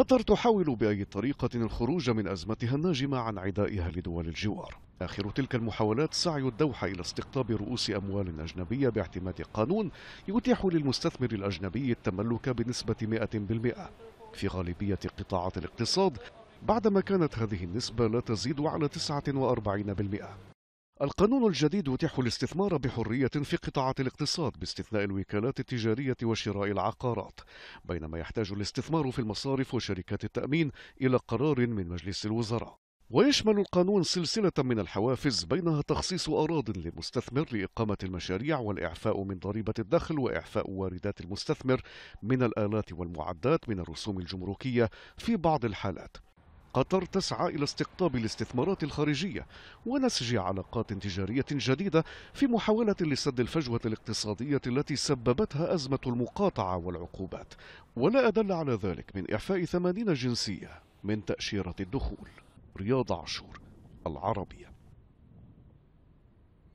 قطر تحاول بأي طريقة الخروج من أزمتها الناجمة عن عدائها لدول الجوار آخر تلك المحاولات سعي الدوحة إلى استقطاب رؤوس أموال أجنبية باعتماد قانون يتيح للمستثمر الأجنبي التملك بنسبة 100% في غالبية قطاعات الاقتصاد بعدما كانت هذه النسبة لا تزيد على 49% القانون الجديد يتيح الاستثمار بحرية في قطاعات الاقتصاد باستثناء الوكالات التجارية وشراء العقارات، بينما يحتاج الاستثمار في المصارف وشركات التأمين إلى قرار من مجلس الوزراء. ويشمل القانون سلسلة من الحوافز بينها تخصيص أراض لمستثمر لإقامة المشاريع والإعفاء من ضريبة الدخل وإعفاء واردات المستثمر من الآلات والمعدات من الرسوم الجمركية في بعض الحالات. قطر تسعى إلى استقطاب الاستثمارات الخارجية ونسج علاقات تجارية جديدة في محاولة لسد الفجوة الاقتصادية التي سببتها أزمة المقاطعة والعقوبات ولا أدل على ذلك من إعفاء ثمانين جنسية من تأشيرة الدخول رياض عاشور العربية